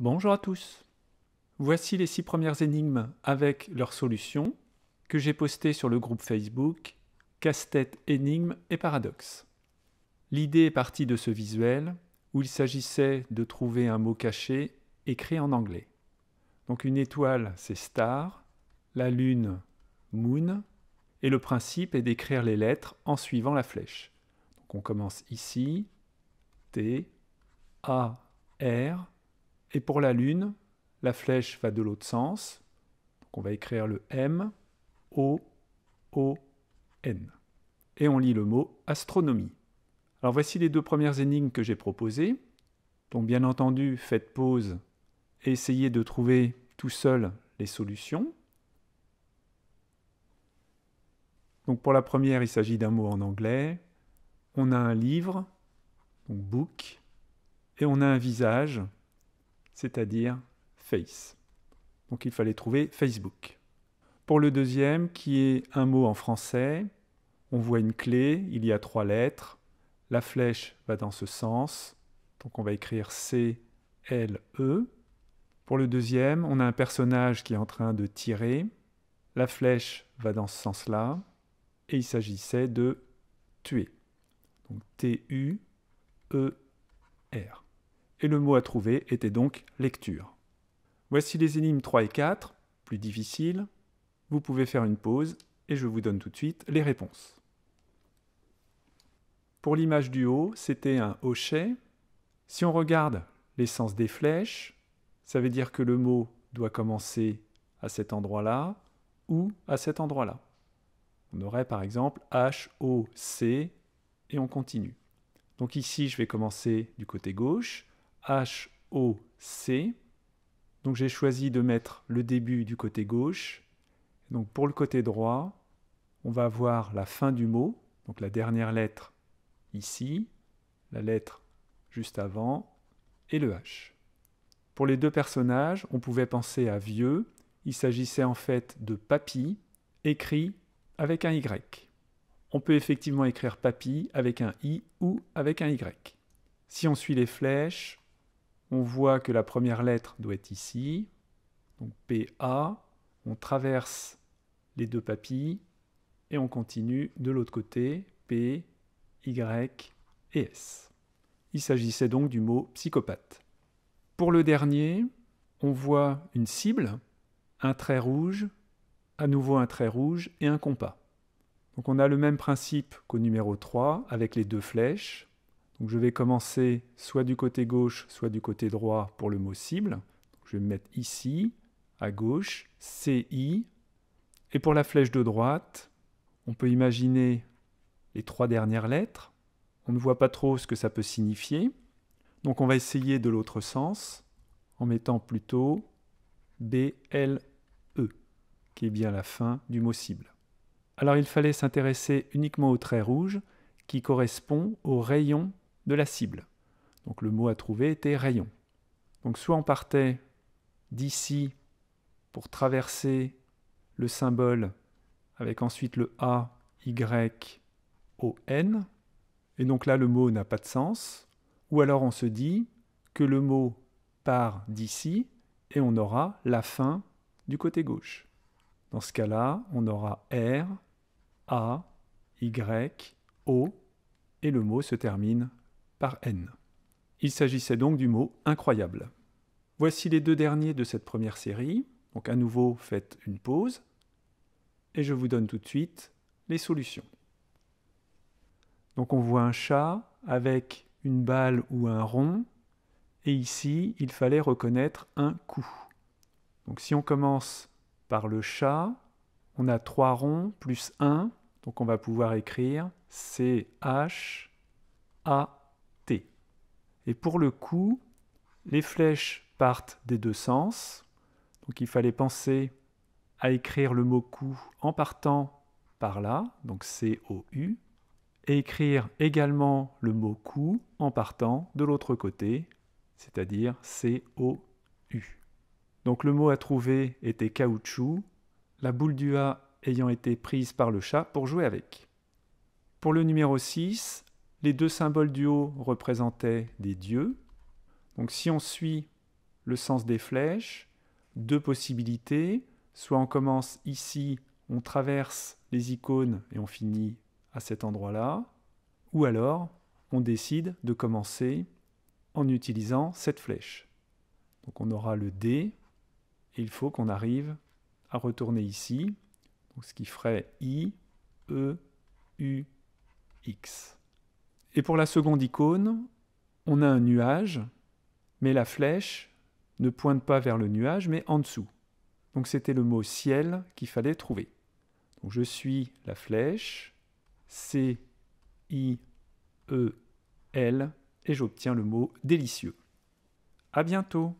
Bonjour à tous. Voici les six premières énigmes avec leurs solutions que j'ai postées sur le groupe Facebook Casse-tête, énigmes et paradoxes. L'idée est partie de ce visuel où il s'agissait de trouver un mot caché écrit en anglais. Donc une étoile, c'est star, la lune, moon, et le principe est d'écrire les lettres en suivant la flèche. Donc on commence ici, T, A, R, et pour la Lune, la flèche va de l'autre sens. Donc on va écrire le M, O, O, N. Et on lit le mot astronomie. Alors voici les deux premières énigmes que j'ai proposées. Donc bien entendu, faites pause et essayez de trouver tout seul les solutions. Donc pour la première, il s'agit d'un mot en anglais. On a un livre, donc book, et on a un visage, c'est-à-dire face. Donc il fallait trouver Facebook. Pour le deuxième, qui est un mot en français, on voit une clé, il y a trois lettres, la flèche va dans ce sens, donc on va écrire C, L, E. Pour le deuxième, on a un personnage qui est en train de tirer, la flèche va dans ce sens-là, et il s'agissait de tuer. Donc T-U-E-R et le mot à trouver était donc lecture. Voici les énigmes 3 et 4, plus difficiles. Vous pouvez faire une pause et je vous donne tout de suite les réponses. Pour l'image du haut, c'était un hochet. Si on regarde l'essence des flèches, ça veut dire que le mot doit commencer à cet endroit-là ou à cet endroit-là. On aurait par exemple H, O, C et on continue. Donc ici, je vais commencer du côté gauche. H C Donc j'ai choisi de mettre le début du côté gauche. Donc pour le côté droit, on va avoir la fin du mot, donc la dernière lettre ici, la lettre juste avant et le H. Pour les deux personnages, on pouvait penser à vieux, il s'agissait en fait de papy, écrit avec un Y. On peut effectivement écrire papy avec un I ou avec un Y. Si on suit les flèches, on voit que la première lettre doit être ici, donc PA, on traverse les deux papilles et on continue de l'autre côté, P, Y et S. Il s'agissait donc du mot psychopathe. Pour le dernier, on voit une cible, un trait rouge, à nouveau un trait rouge et un compas. Donc on a le même principe qu'au numéro 3 avec les deux flèches. Donc je vais commencer soit du côté gauche, soit du côté droit pour le mot cible. je vais me mettre ici, à gauche, C-I. Et pour la flèche de droite, on peut imaginer les trois dernières lettres. On ne voit pas trop ce que ça peut signifier. Donc on va essayer de l'autre sens en mettant plutôt B-L-E, qui est bien la fin du mot cible. Alors il fallait s'intéresser uniquement au trait rouge qui correspond au rayon de la cible. Donc le mot à trouver était rayon. Donc soit on partait d'ici pour traverser le symbole avec ensuite le A, Y, O, N, et donc là le mot n'a pas de sens, ou alors on se dit que le mot part d'ici et on aura la fin du côté gauche. Dans ce cas-là, on aura R, A, Y, O, et le mot se termine n. Il s'agissait donc du mot incroyable. Voici les deux derniers de cette première série. Donc à nouveau, faites une pause. Et je vous donne tout de suite les solutions. Donc on voit un chat avec une balle ou un rond. Et ici, il fallait reconnaître un coup. Donc si on commence par le chat, on a trois ronds plus un Donc on va pouvoir écrire c h a et pour le coup, les flèches partent des deux sens. Donc il fallait penser à écrire le mot coup en partant par là, donc C-O-U, et écrire également le mot coup en partant de l'autre côté, c'est-à-dire C-O-U. Donc le mot à trouver était caoutchouc, la boule du A ayant été prise par le chat pour jouer avec. Pour le numéro 6, les deux symboles du haut représentaient des dieux. Donc si on suit le sens des flèches, deux possibilités. Soit on commence ici, on traverse les icônes et on finit à cet endroit-là. Ou alors, on décide de commencer en utilisant cette flèche. Donc on aura le D et il faut qu'on arrive à retourner ici. ce qui ferait I, E, U, X. Et pour la seconde icône, on a un nuage, mais la flèche ne pointe pas vers le nuage, mais en dessous. Donc c'était le mot ciel qu'il fallait trouver. je suis la flèche, C, I, E, L, et j'obtiens le mot délicieux. À bientôt!